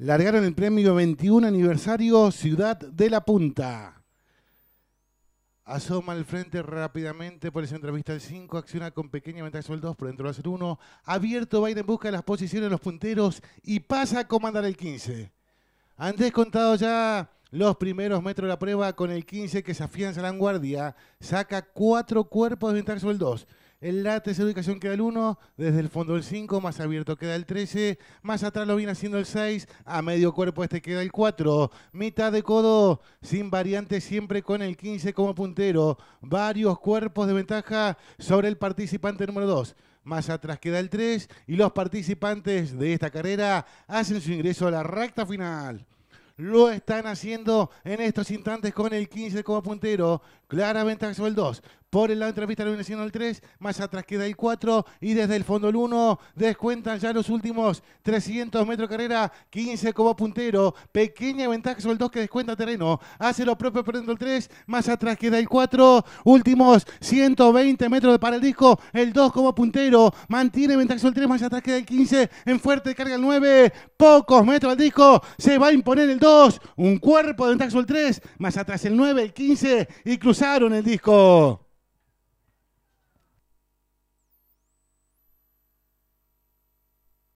largaron el premio 21 aniversario Ciudad de la Punta. Asoma al frente rápidamente por esa entrevista el 5, acciona con pequeña ventaja sobre el 2, por dentro va a ser 1. Abierto va en busca de las posiciones de los punteros y pasa a comandar el 15. Han descontado ya los primeros metros de la prueba con el 15 que se afianza a la vanguardia. Saca cuatro cuerpos de ventaja sobre el 2. El la tercera ubicación queda el 1, desde el fondo el 5, más abierto queda el 13, más atrás lo viene haciendo el 6, a medio cuerpo este queda el 4, mitad de codo, sin variante, siempre con el 15 como puntero, varios cuerpos de ventaja sobre el participante número 2. Más atrás queda el 3 y los participantes de esta carrera hacen su ingreso a la recta final lo están haciendo en estos instantes con el 15 como puntero. Clara ventaja sobre el 2. Por el lado de la haciendo el 3, más atrás queda el 4 y desde el fondo el 1 descuentan ya los últimos 300 metros de carrera, 15 como puntero, pequeña ventaja sobre el 2 que descuenta terreno, hace lo propio perdiendo el 3, más atrás queda el 4, últimos 120 metros para el disco, el 2 como puntero, mantiene ventaja sobre el 3, más atrás queda el 15, en fuerte carga el 9, pocos metros al disco, se va a imponer el 2, un cuerpo de ventaja sobre el 3, más atrás el 9, el 15 y cruzaron el disco.